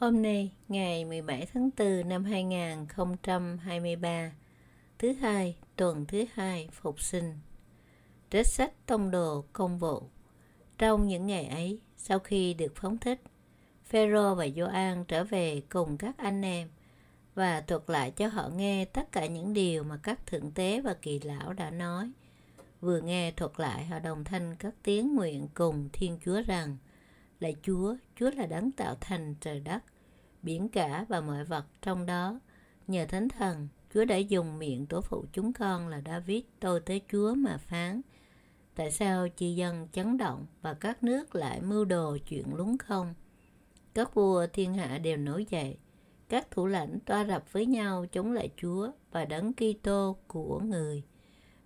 Hôm nay, ngày 17 tháng 4 năm 2023, thứ hai, tuần thứ hai phục sinh. Trích sách tông đồ công vụ. Trong những ngày ấy, sau khi được phóng thích, Phêrô và Gioan trở về cùng các anh em và thuật lại cho họ nghe tất cả những điều mà các thượng tế và kỳ lão đã nói. Vừa nghe thuật lại, họ đồng thanh các tiếng nguyện cùng Thiên Chúa rằng: Lạy Chúa, Chúa là đấng tạo thành trời đất, biển cả và mọi vật trong đó. Nhờ Thánh Thần, Chúa đã dùng miệng tổ phụ chúng con là David tôi tới Chúa mà phán. Tại sao chi dân chấn động và các nước lại mưu đồ chuyện lúng không? Các vua thiên hạ đều nổi dậy, các thủ lãnh toa rập với nhau chống lại Chúa và đấng Kitô của người.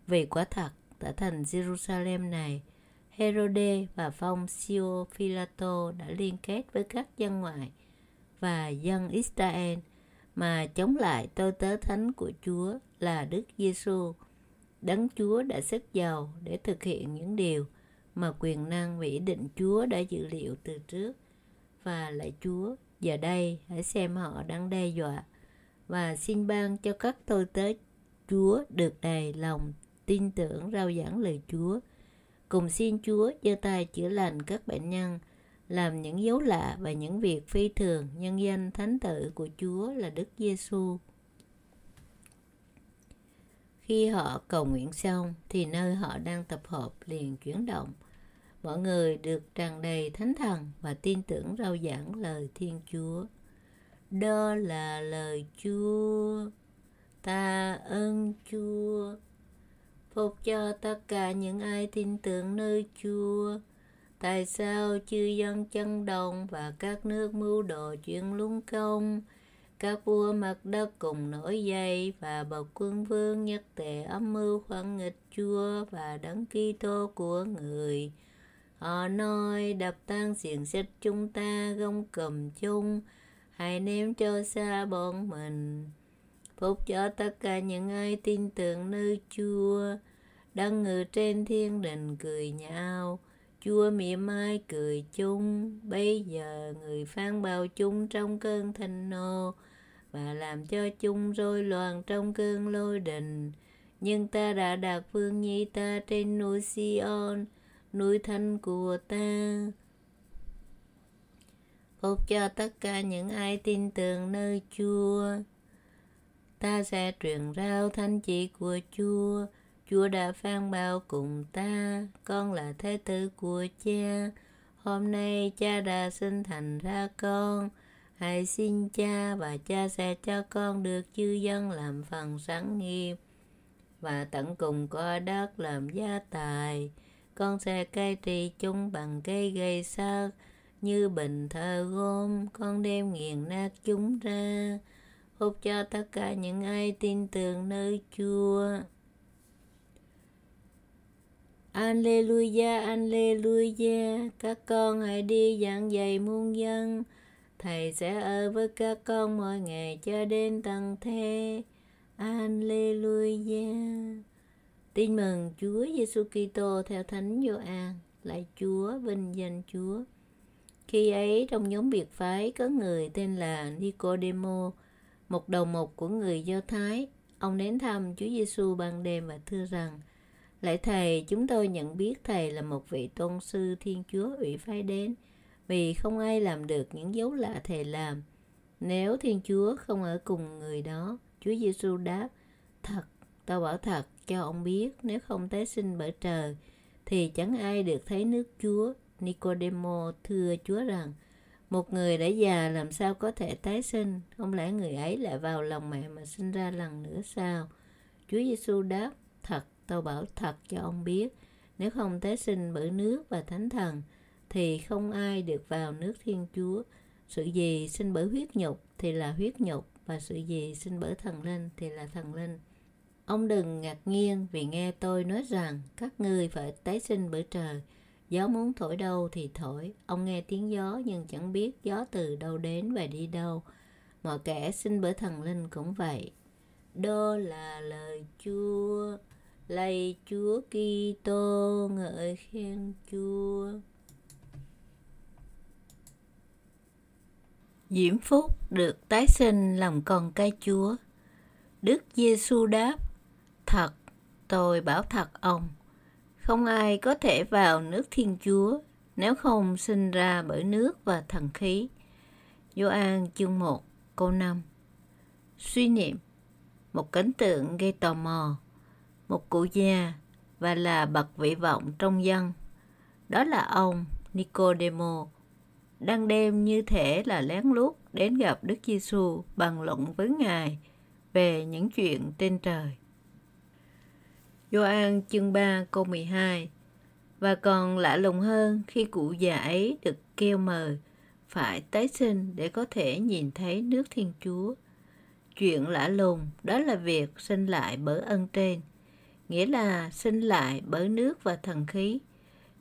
Vì quả thật, tại thành Jerusalem này, Herode và phong Sio Philato đã liên kết với các dân ngoại và dân Israel mà chống lại tôi tớ thánh của Chúa là Đức Giêsu. Đấng Chúa đã sức giàu để thực hiện những điều mà quyền năng vĩ định Chúa đã dự liệu từ trước. Và lại Chúa, giờ đây hãy xem họ đang đe dọa và xin ban cho các tôi tớ Chúa được đầy lòng tin tưởng rao giảng lời Chúa cùng xin Chúa giơ tay chữa lành các bệnh nhân, làm những dấu lạ và những việc phi thường nhân danh thánh tự của Chúa là Đức Giêsu. Khi họ cầu nguyện xong thì nơi họ đang tập hợp liền chuyển động. Mọi người được tràn đầy thánh thần và tin tưởng rao giảng lời Thiên Chúa. Đó là lời Chúa, ta ơn Chúa phục cho tất cả những ai tin tưởng nơi Chúa. Tại sao chư dân chân đồng và các nước mưu đồ chuyên lung công, các vua mặt đất cùng nổi dậy và bậc quân vương nhất tề âm mưu phản nghịch Chúa và đấng Kitô của người. Họ nói đập tan xiềng xích chúng ta gông cầm chung, hãy ném cho xa bọn mình phúc cho tất cả những ai tin tưởng nơi Chúa đang ngự trên thiên đình cười nhau Chúa mỉa mai cười chung bây giờ người phán bao chúng trong cơn thanh nô và làm cho chúng rối loạn trong cơn lôi đình nhưng ta đã đạt phương nhi ta trên núi Sion núi thánh của ta phúc cho tất cả những ai tin tưởng nơi Chúa ta sẽ truyền rao thánh chỉ của Chúa. Chúa đã phan bao cùng ta, con là thế tử của cha. Hôm nay cha đã sinh thành ra con. Hãy xin cha và cha sẽ cho con được chư dân làm phần sẵn nghiệp và tận cùng coi đất làm gia tài. Con sẽ cai trị chúng bằng cây gây sắc như bình thờ gom, con đem nghiền nát chúng ra phúc cho tất cả những ai tin tưởng nơi Chúa. Alleluia, Alleluia, các con hãy đi giảng dạy muôn dân. Thầy sẽ ở với các con mỗi ngày cho đến tận thế. Alleluia. Tin mừng Chúa Giêsu Kitô theo Thánh Gioan, lại Chúa vinh danh Chúa. Khi ấy trong nhóm biệt phái có người tên là Nicodemo, một đầu mục của người Do Thái, ông đến thăm Chúa Giêsu ban đêm và thưa rằng: Lạy thầy, chúng tôi nhận biết thầy là một vị tôn sư Thiên Chúa ủy phái đến, vì không ai làm được những dấu lạ thầy làm. Nếu Thiên Chúa không ở cùng người đó, Chúa Giêsu đáp: Thật, tao bảo thật cho ông biết, nếu không tái sinh bởi trời thì chẳng ai được thấy nước Chúa. Nicodemo thưa Chúa rằng: một người đã già làm sao có thể tái sinh không lẽ người ấy lại vào lòng mẹ mà sinh ra lần nữa sao chúa giêsu đáp thật tôi bảo thật cho ông biết nếu không tái sinh bởi nước và thánh thần thì không ai được vào nước thiên chúa sự gì sinh bởi huyết nhục thì là huyết nhục và sự gì sinh bởi thần linh thì là thần linh ông đừng ngạc nhiên vì nghe tôi nói rằng các ngươi phải tái sinh bởi trời gió muốn thổi đâu thì thổi ông nghe tiếng gió nhưng chẳng biết gió từ đâu đến và đi đâu mọi kẻ xin bởi thần linh cũng vậy đó là lời chúa lạy chúa kitô ngợi khen chúa diễm phúc được tái sinh làm con cái chúa đức giêsu đáp thật tôi bảo thật ông không ai có thể vào nước Thiên Chúa nếu không sinh ra bởi nước và thần khí. Gioan chương 1 câu 5 Suy niệm Một cảnh tượng gây tò mò Một cụ già và là bậc vị vọng trong dân Đó là ông Nicodemo đang đêm như thể là lén lút đến gặp Đức Giêsu bằng luận với Ngài về những chuyện trên trời. Gioan chương 3 câu 12 Và còn lạ lùng hơn khi cụ già ấy được kêu mời phải tái sinh để có thể nhìn thấy nước Thiên Chúa. Chuyện lạ lùng đó là việc sinh lại bởi ân trên, nghĩa là sinh lại bởi nước và thần khí.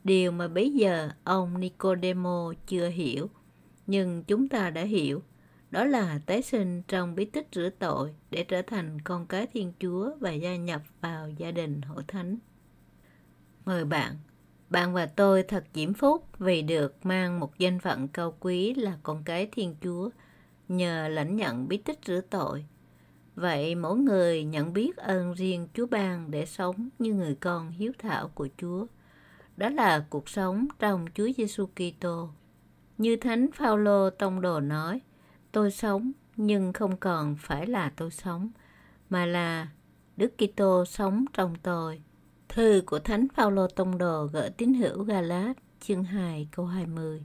Điều mà bây giờ ông Nicodemo chưa hiểu, nhưng chúng ta đã hiểu – đó là tái sinh trong bí tích rửa tội để trở thành con cái Thiên Chúa và gia nhập vào gia đình hội thánh. Mời bạn, bạn và tôi thật diễm phúc vì được mang một danh phận cao quý là con cái Thiên Chúa nhờ lãnh nhận bí tích rửa tội. Vậy mỗi người nhận biết ơn riêng Chúa ban để sống như người con hiếu thảo của Chúa. Đó là cuộc sống trong Chúa Giêsu Kitô. Như Thánh Phaolô tông đồ nói, tôi sống nhưng không còn phải là tôi sống mà là Đức Kitô sống trong tôi. Thư của Thánh Phaolô tông đồ gửi tín hữu Galat chương 2 câu 20.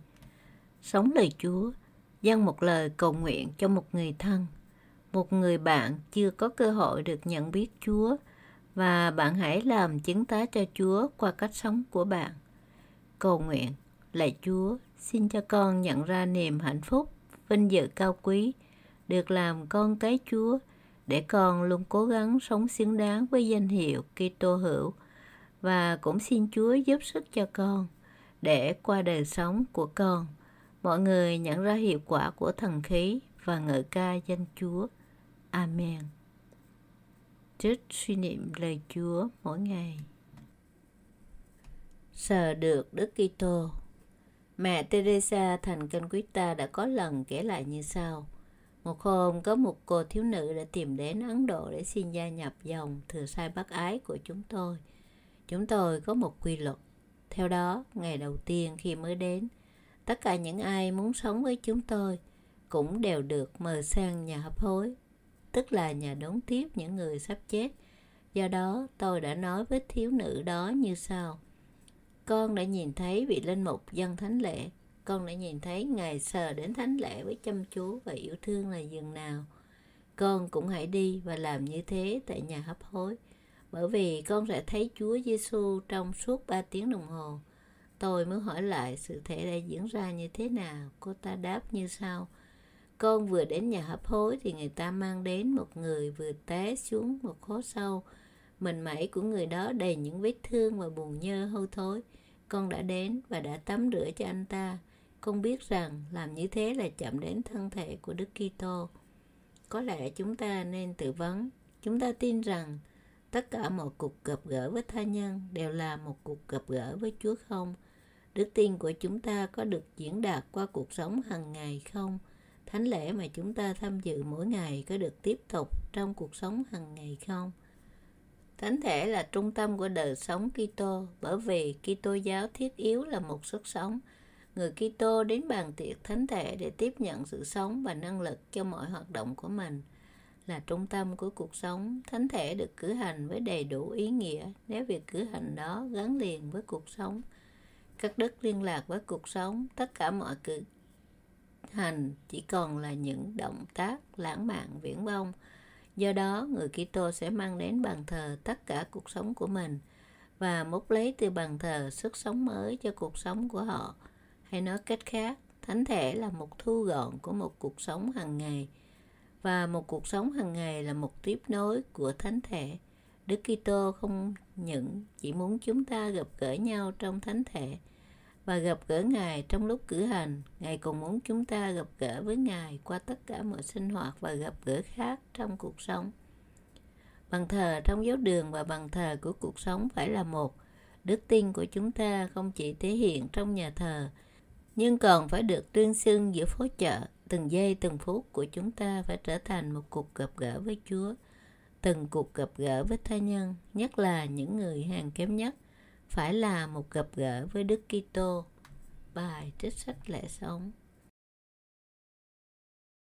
Sống lời Chúa, dâng một lời cầu nguyện cho một người thân, một người bạn chưa có cơ hội được nhận biết Chúa và bạn hãy làm chứng tá cho Chúa qua cách sống của bạn. Cầu nguyện, lạy Chúa, xin cho con nhận ra niềm hạnh phúc vinh dự cao quý, được làm con cái Chúa, để con luôn cố gắng sống xứng đáng với danh hiệu Kitô hữu và cũng xin Chúa giúp sức cho con để qua đời sống của con, mọi người nhận ra hiệu quả của thần khí và ngợi ca danh Chúa. Amen. Trích suy niệm lời Chúa mỗi ngày. Sợ được Đức Kitô. Mẹ Teresa thành ta đã có lần kể lại như sau. Một hôm có một cô thiếu nữ đã tìm đến Ấn Độ để xin gia nhập dòng thừa sai bác ái của chúng tôi. Chúng tôi có một quy luật. Theo đó, ngày đầu tiên khi mới đến, tất cả những ai muốn sống với chúng tôi cũng đều được mời sang nhà hấp hối, tức là nhà đón tiếp những người sắp chết. Do đó, tôi đã nói với thiếu nữ đó như sau con đã nhìn thấy vị linh mục dân thánh lễ con đã nhìn thấy ngài sờ đến thánh lễ với chăm chú và yêu thương là dường nào con cũng hãy đi và làm như thế tại nhà hấp hối bởi vì con sẽ thấy Chúa Giêsu trong suốt 3 tiếng đồng hồ. Tôi mới hỏi lại sự thể đã diễn ra như thế nào, cô ta đáp như sau. Con vừa đến nhà hấp hối thì người ta mang đến một người vừa té xuống một hố sâu mình mẩy của người đó đầy những vết thương và buồn nhơ hôi thối con đã đến và đã tắm rửa cho anh ta con biết rằng làm như thế là chậm đến thân thể của đức kitô có lẽ chúng ta nên tự vấn chúng ta tin rằng tất cả mọi cuộc gặp gỡ với tha nhân đều là một cuộc gặp gỡ với chúa không đức tin của chúng ta có được diễn đạt qua cuộc sống hàng ngày không thánh lễ mà chúng ta tham dự mỗi ngày có được tiếp tục trong cuộc sống hàng ngày không Thánh thể là trung tâm của đời sống Kitô, bởi vì Kitô giáo thiết yếu là một sức sống. Người Kitô đến bàn tiệc thánh thể để tiếp nhận sự sống và năng lực cho mọi hoạt động của mình. Là trung tâm của cuộc sống, thánh thể được cử hành với đầy đủ ý nghĩa nếu việc cử hành đó gắn liền với cuộc sống. Các đức liên lạc với cuộc sống, tất cả mọi cử hành chỉ còn là những động tác lãng mạn viễn vông Do đó, người Kitô sẽ mang đến bàn thờ tất cả cuộc sống của mình và múc lấy từ bàn thờ sức sống mới cho cuộc sống của họ. Hay nói cách khác, thánh thể là một thu gọn của một cuộc sống hàng ngày và một cuộc sống hàng ngày là một tiếp nối của thánh thể. Đức Kitô không những chỉ muốn chúng ta gặp gỡ nhau trong thánh thể và gặp gỡ Ngài trong lúc cử hành. Ngài còn muốn chúng ta gặp gỡ với Ngài qua tất cả mọi sinh hoạt và gặp gỡ khác trong cuộc sống. Bàn thờ trong giáo đường và bàn thờ của cuộc sống phải là một. Đức tin của chúng ta không chỉ thể hiện trong nhà thờ, nhưng còn phải được tuyên xưng giữa phố chợ. Từng giây từng phút của chúng ta phải trở thành một cuộc gặp gỡ với Chúa, từng cuộc gặp gỡ với tha nhân, nhất là những người hàng kém nhất phải là một gặp gỡ với Đức Kitô. Bài trích sách lẽ sống